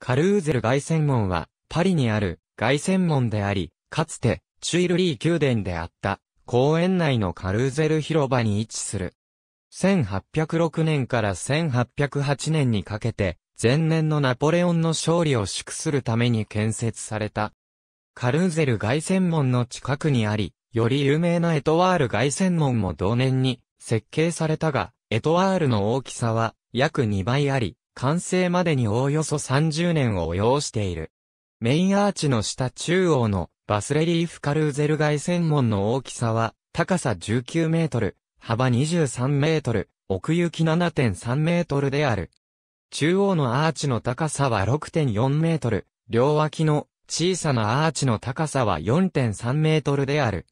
カルーゼル凱旋門は、パリにある凱旋門であり、かつて、チュイルリー宮殿であった、公園内のカルーゼル広場に位置する。1806年から1808年にかけて、前年のナポレオンの勝利を祝するために建設された。カルーゼル凱旋門の近くにあり、より有名なエトワール凱旋門も同年に設計されたが、エトワールの大きさは約2倍あり、完成までにおおよそ30年を要している。メインアーチの下中央のバスレリーフカルーゼル外線門の大きさは高さ19メートル、幅23メートル、奥行き7.3メートルである。中央のアーチの高さは6.4メートル、両脇の小さなアーチの高さは4.3メートルである。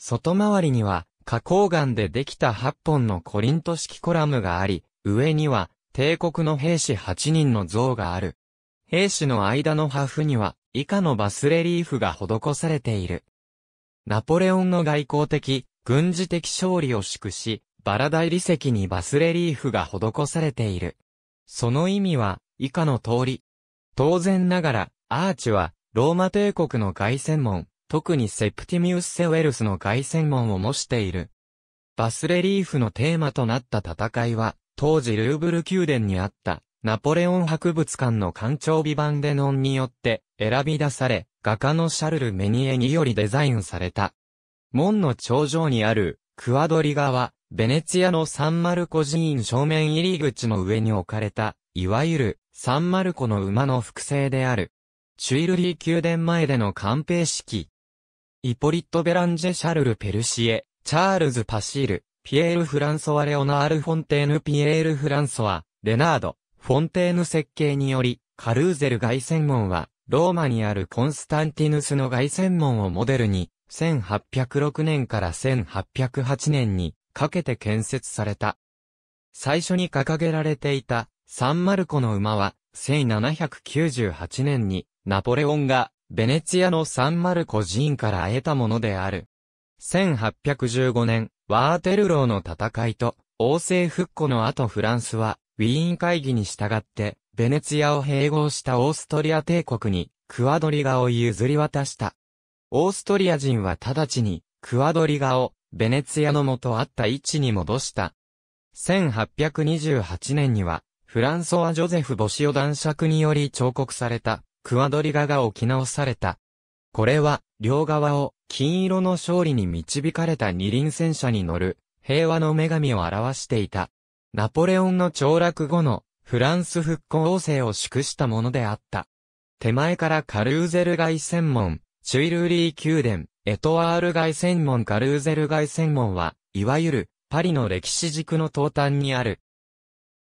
外回りには花崗岩でできた8本のコリント式コラムがあり、上には帝国の兵士8人の像がある。兵士の間の破風には、以下のバスレリーフが施されている。ナポレオンの外交的、軍事的勝利を祝し、バラ大理石にバスレリーフが施されている。その意味は、以下の通り。当然ながら、アーチは、ローマ帝国の凱旋門、特にセプティミウス・セウェルスの凱旋門を模している。バスレリーフのテーマとなった戦いは、当時ルーブル宮殿にあったナポレオン博物館の館長美版デノンによって選び出され、画家のシャルル・メニエによりデザインされた。門の頂上にあるクアドリガは、ベネツィアのサンマルコ寺院正面入り口の上に置かれた、いわゆるサンマルコの馬の複製である。チュイルリー宮殿前での官兵式。イポリット・ベランジェ・シャルル・ペルシエ、チャールズ・パシール、ピエール・フランソワ・レオナール・フォンテーヌ・ピエール・フランソワ、レナード、フォンテーヌ設計により、カルーゼル外旋門は、ローマにあるコンスタンティヌスの外旋門をモデルに、1806年から1808年にかけて建設された。最初に掲げられていたサンマルコの馬は、1798年にナポレオンがベネツィアのサンマルコ寺院から得たものである。1815年、ワーテルローの戦いと、王政復古の後フランスは、ウィーン会議に従って、ベネツィアを併合したオーストリア帝国に、クワドリガを譲り渡した。オーストリア人は直ちに、クワドリガを、ベネツィアの元あった位置に戻した。1828年には、フランソワ・ジョゼフ・ボシオ男爵により彫刻された、クワドリガが置き直された。これは、両側を金色の勝利に導かれた二輪戦車に乗る平和の女神を表していた。ナポレオンの凋落後のフランス復興王政を祝したものであった。手前からカルーゼル街戦門、チュイルーリー宮殿、エトワール街戦門カルーゼル街戦門は、いわゆるパリの歴史軸の東端にある。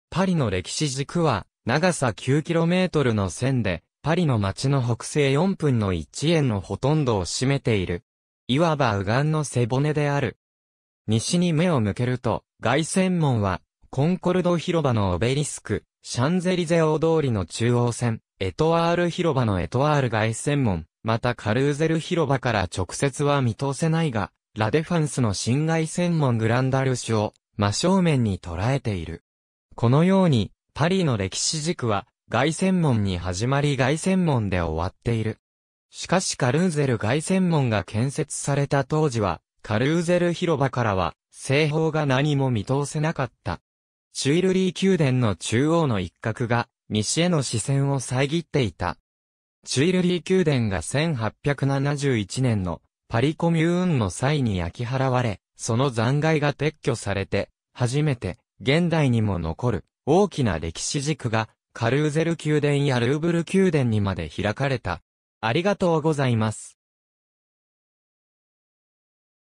パリの歴史軸は長さ 9km の線でパリの街の北西4分の1円のほとんどを占めている。いわば右岸の背骨である。西に目を向けると、外線門は、コンコルド広場のオベリスク、シャンゼリゼ大通りの中央線、エトワール広場のエトワール外線門、またカルーゼル広場から直接は見通せないが、ラデファンスの新外線門グランダルシュを真正面に捉えている。このように、パリの歴史軸は、凱旋門に始まり凱旋門で終わっている。しかしカルーゼル凱旋門が建設された当時は、カルーゼル広場からは、西方が何も見通せなかった。チュイルリー宮殿の中央の一角が、西への視線を遮っていた。チュイルリー宮殿が1871年のパリコミューンの際に焼き払われ、その残骸が撤去されて、初めて現代にも残る大きな歴史軸がカルーゼル宮殿やルーブル宮殿にまで開かれた。ありがとうございます。